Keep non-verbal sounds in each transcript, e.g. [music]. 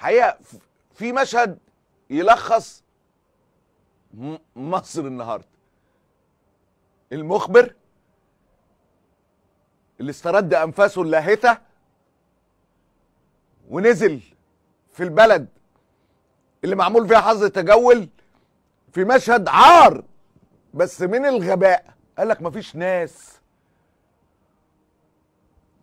حقيقه في مشهد يلخص مصر النهارده المخبر اللي استرد انفاسه اللاهته ونزل في البلد اللي معمول فيها حظر تجول في مشهد عار بس من الغباء قال لك مفيش ناس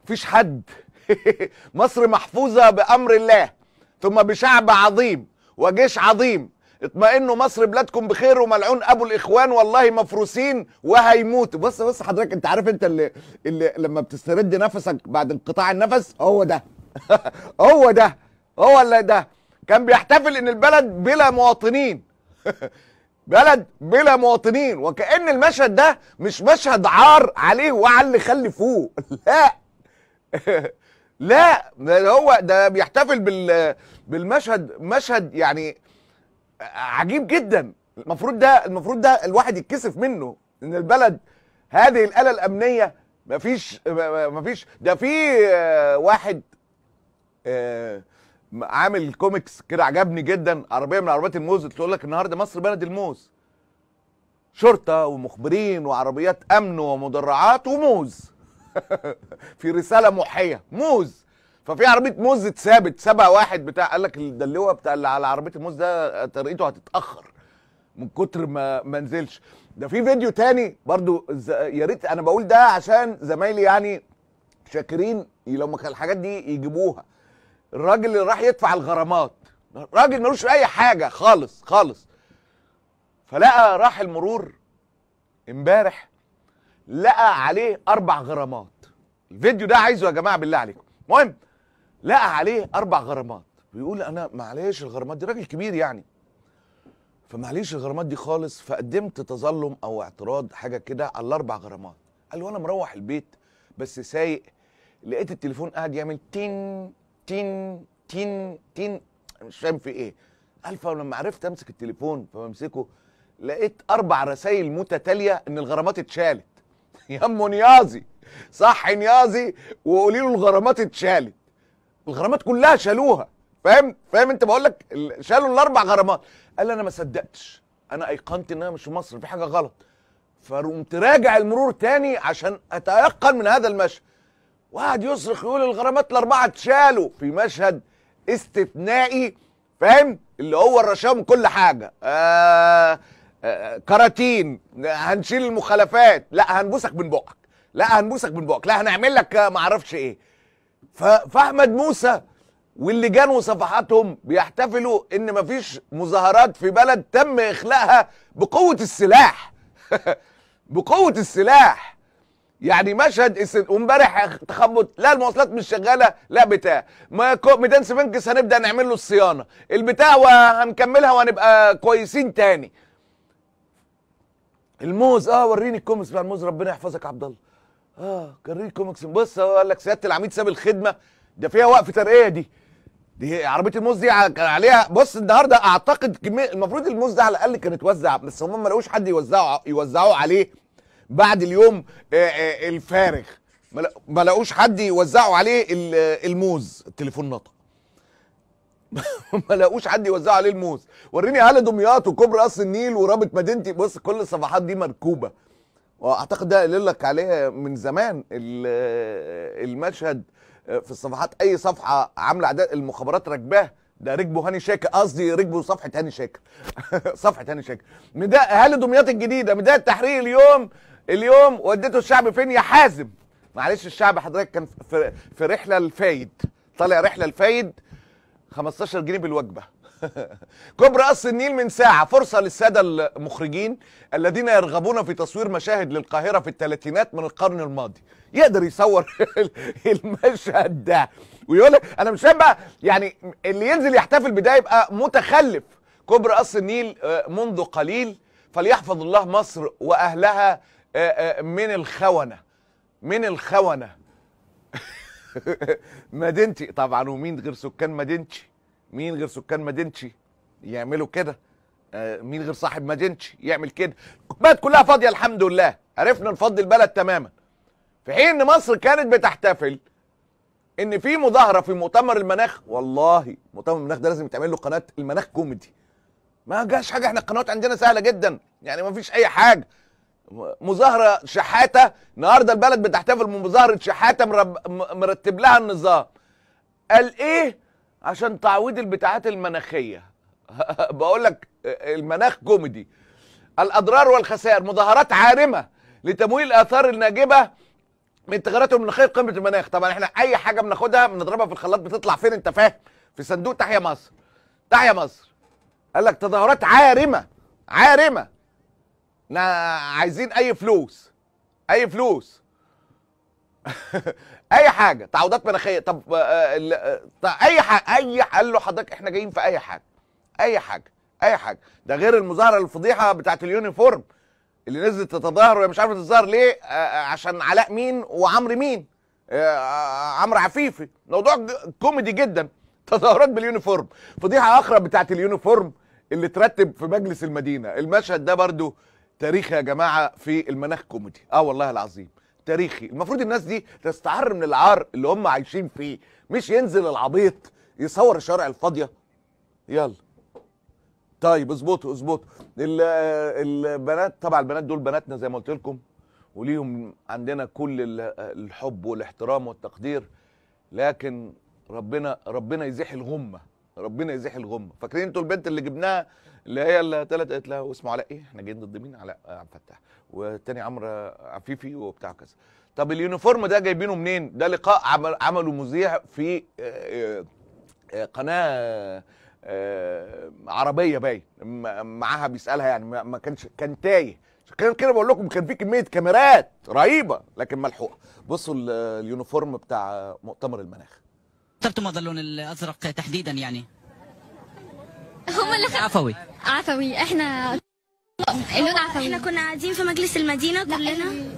مفيش حد [laughs] مصر محفوظه بامر الله ثم بشعب عظيم وجيش عظيم اطمئنوا مصر بلادكم بخير وملعون ابو الاخوان والله مفروسين وهيموت بص بص حضرتك انت عارف انت اللي, اللي لما بتسترد نفسك بعد انقطاع النفس هو ده [laughs] هو ده هو اللي ده كان بيحتفل ان البلد بلا مواطنين [laughs] بلد بلا مواطنين وكأن المشهد ده مش مشهد عار عليه وعلى اللي خلفوه [laughs] لا لا ده هو ده بيحتفل بال بالمشهد مشهد يعني عجيب جدا المفروض ده المفروض ده الواحد يتكسف منه ان البلد هذه الاله الامنيه مفيش مفيش ده في آه، واحد آه، عامل كوميكس كده عجبني جدا عربيه من عربيات الموز تقول لك النهارده مصر بلد الموز شرطه ومخبرين وعربيات امن ومدرعات وموز [laughs] في رساله محيه موز ففي عربيه موز اتثابت سبع واحد بتاع قال لك الدلوه بتاع اللي على عربيه الموز ده طريقته هتتاخر من كتر ما ما نزلش ده في فيديو تاني برضو يا ريت انا بقول ده عشان زمايلي يعني شاكرين لو ما كان الحاجات دي يجيبوها الراجل اللي راح يدفع الغرامات راجل ملوش اي حاجه خالص خالص فلقى راح المرور امبارح لقى عليه اربع غرامات الفيديو ده عايزه يا جماعه بالله عليكم المهم لقى عليه اربع غرامات بيقول انا معلش الغرامات دي راجل كبير يعني فمعليش الغرامات دي خالص فقدمت تظلم او اعتراض حاجه كده على الاربع غرامات قال وانا مروح البيت بس سايق لقيت التليفون قاعد يعمل تين تين تين تين مش فاهم في ايه قال فلما عرفت امسك التليفون فبمسكه لقيت اربع رسائل متتاليه ان الغرامات اتشالت يمه نيازي صح نيازي وقولي له الغرامات اتشالت الغرامات كلها شالوها فاهم فاهم انت بقول لك شالوا الاربع غرامات قال انا ما صدقتش انا ايقنت ان انا مش في مصر في حاجه غلط فقمت راجع المرور تاني عشان اتيقن من هذا المشهد وقعد يصرخ يقول الغرامات الاربعه اتشالوا في مشهد استثنائي فاهم اللي هو الرشاوى من كل حاجه آه آه، آه، كراتين هنشيل المخالفات لا هنبوسك من بقك لا هنبوسك من بقك لا هنعمل لك آه، معرفش ايه فاحمد موسى واللجان وصفحاتهم بيحتفلوا ان مفيش مظاهرات في بلد تم اخلاقها بقوه السلاح [laughs] بقوه السلاح يعني مشهد امبارح تخبط لا المواصلات مش شغاله لا بتاع ميدان سفنكس هنبدا نعمل له الصيانه البتاع وهنكملها وهنبقى كويسين تاني الموز اه وريني الكوميكس بتاع الموز ربنا يحفظك يا عبد الله اه وريني الكوميكس بص هو قال لك سياده العميد ساب الخدمه ده فيها وقف ترقيه دي دي عربيه الموز دي عليها بص النهارده اعتقد كميه المفروض الموز ده على الاقل كان اتوزع بس هم ما لقوش حد يوزعه يوزعوه عليه بعد اليوم آه، آه، الفارغ ما لقوش حد يوزعه عليه الموز التليفون نطق [laughs] ما لاقوش حد يوزع عليه الموز وريني اهل دمياط وكوبري قصر النيل ورابط مدينتي بص كل الصفحات دي مركوبه واعتقد ده قايل لك عليها من زمان المشهد آه، في الصفحات اي صفحه عامله اعداد المخابرات راكباه ده ركبه هاني شاكر قصدي ركبه صفحه هاني شاكر [laughs] صفحه هاني شاكر ميداء اهالي دمياط الجديده ميداء التحرير اليوم اليوم وديته الشعب فين يا حازم معلش الشعب حضرتك كان في, في رحله الفايد طالع رحله الفايد 15 جنيه بالوجبه [laughs] كوبري قصر النيل من ساعة فرصة للسادة المخرجين الذين يرغبون في تصوير مشاهد للقاهرة في الثلاثينات من القرن الماضي يقدر يصور [laughs] المشهد ده ويقول انا مش فاهم بقى يعني اللي ينزل يحتفل بده يبقى متخلف كوبري قصر النيل آه، منذ قليل فليحفظ الله مصر واهلها آه، آه، من الخونه من الخونه [laughs] مدينتي طبعا ومين غير سكان مدينتي مين غير سكان مدينتي يعملوا كده آه، مين غير صاحب مدينتي يعمل كده البلد كلها فاضيه الحمد لله عرفنا نفضي البلد تماما في حين ان مصر كانت بتحتفل ان في مظاهره في مؤتمر المناخ والله مؤتمر المناخ ده لازم يتعمل له قناه المناخ كوميدي ما جاش حاجه احنا القنوات عندنا سهله جدا يعني ما فيش اي حاجه مظاهره شحاته النهارده البلد بتحتفل بمظاهره شحاته مرب... مرتب لها النظام قال ايه عشان تعويض البتاعات المناخيه [laughs] بقول لك المناخ كوميدي الاضرار والخسائر مظاهرات عارمه لتمويل الاثار الناجبه من التغيرات المناخيه قمه المناخ طبعا احنا اي حاجه بناخدها بنضربها في الخلاط بتطلع فين انت فاهم في صندوق تحيا مصر تحيا مصر قال لك تظاهرات عارمه عارمه عايزين اي فلوس اي فلوس [laughs] اي حاجه تعويضات مناخيه طب آه، آه، آه، اي حاجه اي قال له حضرتك احنا جايين في اي حاجه اي حاجه اي حاجه ده غير المظاهره الفضيحه بتاعت اليونيفورم اللي نزلت تتظاهر وهي مش عارفه تتظاهر ليه عشان علاء مين وعمرو مين عمرو عفيفي موضوع كوميدي جدا [laughs] تظاهرات باليونيفورم فضيحه اخرى بتاعت اليونيفورم اللي ترتب في مجلس المدينه المشهد ده برضو تاريخي يا جماعه في المناخ كوميدي اه والله العظيم تاريخي المفروض الناس دي تستعر من العار اللي هم عايشين فيه مش ينزل العبيط يصور الشوارع الفاضيه يلا طيب اظبطوا اظبطوا البنات طبعا البنات دول بناتنا زي ما قلت لكم وليهم عندنا كل الحب والاحترام والتقدير لكن ربنا ربنا يزيح الغمه ربنا يزيح الغمه فاكرين انتوا البنت اللي جبناها اللي هي اللي طلعت قالت لها واسمه علاء ايه احنا جايين ضد مين علاء عبد الفتاح والتاني عمرو عفيفي وبتاع كذا طب اليونيفورم ده جايبينه منين ده لقاء عمل عمله مذيع في آه، آه، آه، قناه عربيه باين معاها بيسالها يعني ما كانش كان تايه كان كده بقول لكم كان في كميه كاميرات رهيبه لكن ملحوقه بصوا اليونيفورم بتاع مؤتمر المناخ اخترتم اللون الازرق تحديدا يعني هم اللي خ... عفوي عفوي احنا اللون عفوي احنا كنا قاعدين في مجلس المدينه كلنا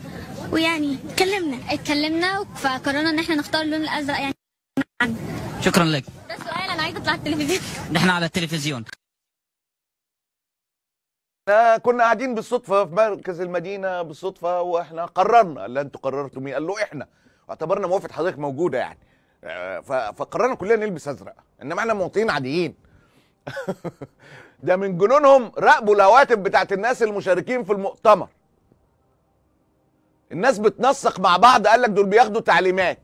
ويعني اتكلمنا اتكلمنا فقررنا ان احنا نختار اللون الازرق يعني شكرا لك ده سؤال انا عايز اطلع التلفزيون احنا على التلفزيون كنا قاعدين بالصدفه في مركز المدينه بالصدفه واحنا قررنا اللي انتوا قررتم مين قال له احنا واعتبرنا موافقه حضرتك موجوده يعني آه، فقررنا كلنا نلبس ازرق انما احنا مواطنين عاديين [laughs] ده من جنونهم راقبوا الهواتف بتاعت الناس المشاركين في المؤتمر الناس بتنسق مع بعض قال لك دول بياخدوا تعليمات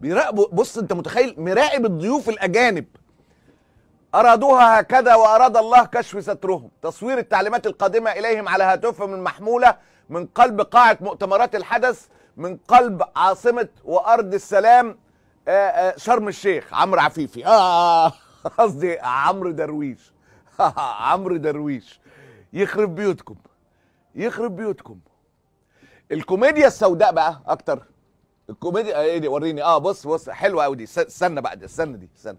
بيراقبوا بص انت متخيل مراقب الضيوف الاجانب ارادوها هكذا واراد الله كشف سترهم تصوير التعليمات القادمه اليهم على هاتفهم المحموله من قلب قاعه مؤتمرات الحدث من قلب عاصمه وارض السلام آه، آه، شرم الشيخ عمرو عفيفي اه [laughs] قصدي عمرو درويش [laughs] عمرو درويش يخرب بيوتكم يخرب بيوتكم الكوميديا السوداء بقى اكتر الكوميديا آه، ايه دي وريني اه بص بص حلوه قوي دي استنى بقى دي استنى دي استنى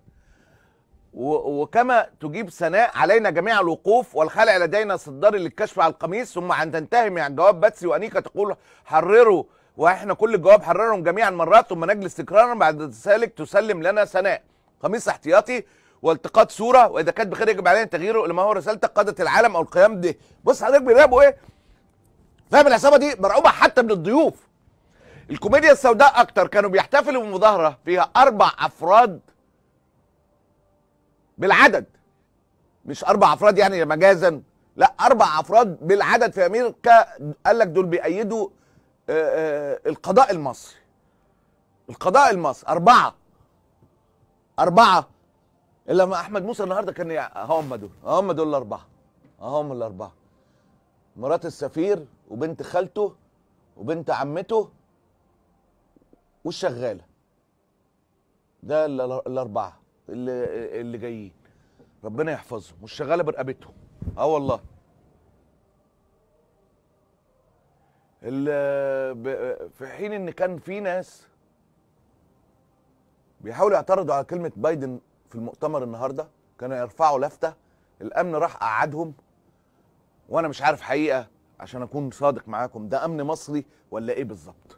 وكما تجيب سناء علينا جميع الوقوف والخلع لدينا صدار للكشف على القميص ثم عن تنتهي من جواب باتسي وانيكا تقول حرروا واحنا كل الجواب حررهم جميعا مرات ثم نجلس تكرارا بعد ذلك تسلم لنا سناء قميص احتياطي والتقاط صوره واذا كانت بخير يجب علينا تغييره لما هو رسالتك قاده العالم او القيام به بص حضرتك بيراقبوا ايه فاهم العصابه دي مرعوبه حتى من الضيوف الكوميديا السوداء اكتر كانوا بيحتفلوا بمظاهره فيها اربع افراد بالعدد مش اربع افراد يعني مجازا لا اربع افراد بالعدد في امريكا قال لك دول بيأيدوا آه، آه، القضاء المصري القضاء المصري أربعة أربعة إلا ما أحمد موسى النهاردة كان هم دول هم دول الأربعة هم الأربعة مرات السفير وبنت خالته وبنت عمته والشغالة ده الأربعة اللي, اللي جايين ربنا يحفظهم والشغالة برقبتهم اه والله في حين ان كان في ناس بيحاولوا يعترضوا على كلمه بايدن في المؤتمر النهارده كانوا يرفعوا لافته الامن راح قعدهم وانا مش عارف حقيقه عشان اكون صادق معاكم ده امن مصري ولا ايه بالظبط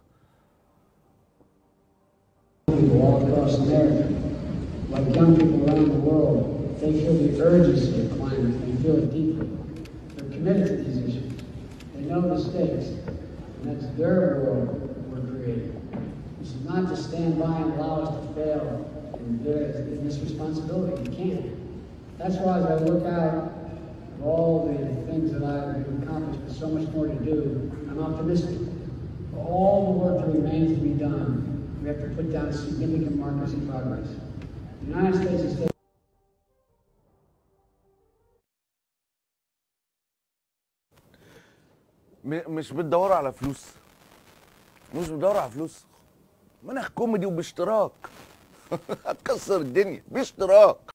they feel the urgency of climate feel it deeply. They're committed to these issues. They know and that's their world we're creating. This is not to stand by and allow us to fail in, this responsibility. You can't. That's why as I look out of all the things that I've accomplished, there's so much more to do. I'm optimistic. For all the work that remains to be done, we have to put down significant markers of progress. The United States is مش بتدوروا على فلوس مش بتدوروا على فلوس مناخ كوميدي وباشتراك [laughs] هتكسر الدنيا باشتراك